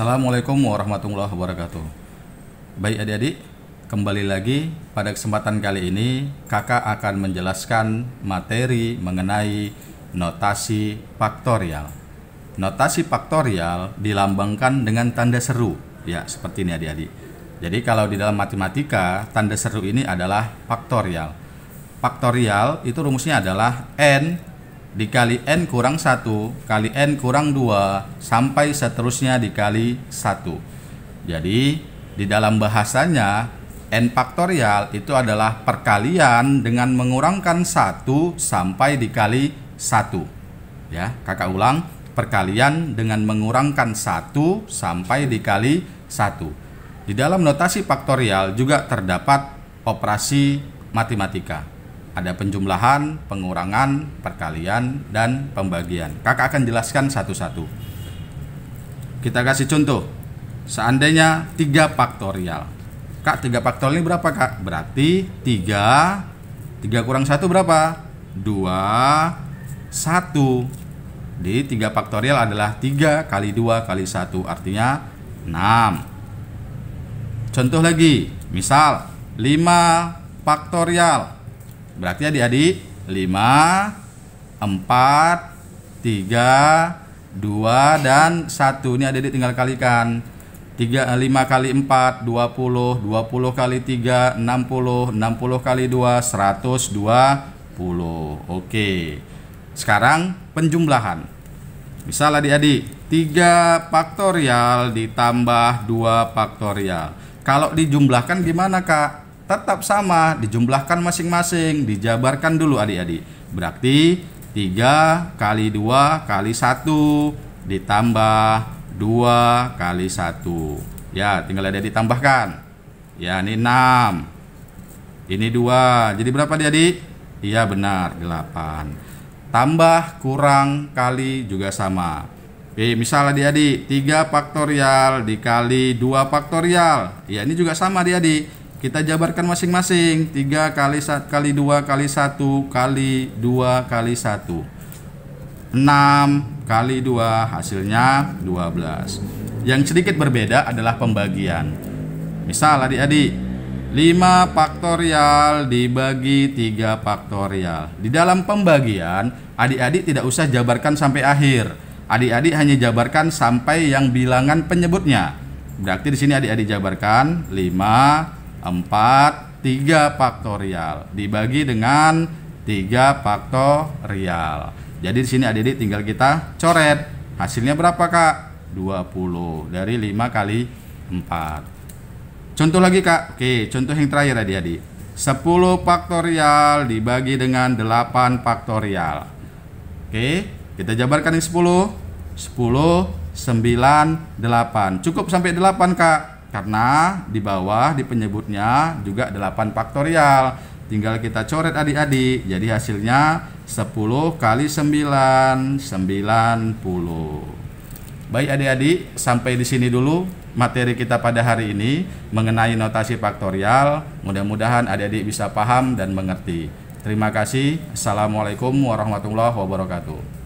Assalamualaikum warahmatullahi wabarakatuh. Baik adik-adik, kembali lagi pada kesempatan kali ini kakak akan menjelaskan materi mengenai notasi faktorial. Notasi faktorial dilambangkan dengan tanda seru, ya seperti ini adik-adik. Jadi kalau di dalam matematika, tanda seru ini adalah faktorial. Faktorial itu rumusnya adalah n dikali n kurang 1 kali n kurang 2 sampai seterusnya dikali 1 jadi di dalam bahasanya n faktorial itu adalah perkalian dengan mengurangkan 1 sampai dikali 1 ya kakak ulang perkalian dengan mengurangkan 1 sampai dikali 1 di dalam notasi faktorial juga terdapat operasi matematika ada penjumlahan, pengurangan, perkalian, dan pembagian. Kakak akan jelaskan satu-satu. Kita kasih contoh. Seandainya 3 faktorial. Kak, 3 faktorial ini berapa, Kak? Berarti 3 3 kurang 1 berapa? 2 1. Di 3 faktorial adalah 3 kali 2 kali 1 artinya 6. Contoh lagi, misal 5 faktorial Berarti adik-adik 5 4 3 2 dan 1. Ini adik-adik tinggal kalikan. 3 5 eh, kali 4 20, 20 kali 3 60, 60 kali 2 120. Oke. Sekarang penjumlahan. Misal adik-adik 3 faktorial ditambah 2 faktorial. Kalau dijumlahkan gimana, Kak? tetap sama, dijumlahkan masing-masing, dijabarkan dulu adik-adik. Berarti 3 kali 2 kali 1 ditambah 2 kali 1. Ya, tinggal ada ditambahkan. Ya, ini 6. Ini 2. Jadi berapa adik-adik? Iya benar, 8. Tambah kurang kali juga sama. Oke, misal adik-adik 3 faktorial dikali 2 faktorial. Ya, ini juga sama adik-adik kita jabarkan masing-masing 3 kali 1 kali 2 kali 1 kali 2 kali 1 6 kali 2 hasilnya 12 Yang sedikit berbeda adalah pembagian Misal adik-adik 5 faktorial dibagi 3 faktorial Di dalam pembagian adik-adik tidak usah jabarkan sampai akhir Adik-adik hanya jabarkan sampai yang bilangan penyebutnya Berarti di sini adik-adik jabarkan 5 4 3 faktorial dibagi dengan 3 faktorial. Jadi di sini Adik-adik tinggal kita coret. Hasilnya berapa, Kak? 20 dari 5 kali 4. Contoh lagi, Kak. Oke, contoh yang terakhir Adik-adik. 10 faktorial dibagi dengan 8 faktorial. Oke, kita jabarkan yang 10. 10 9 8. Cukup sampai 8, Kak. Karena di bawah di penyebutnya juga 8 faktorial. Tinggal kita coret adik-adik. Jadi hasilnya 10 kali 9, 90. Baik adik-adik, sampai di sini dulu materi kita pada hari ini mengenai notasi faktorial. Mudah-mudahan adik-adik bisa paham dan mengerti. Terima kasih. Assalamualaikum warahmatullahi wabarakatuh.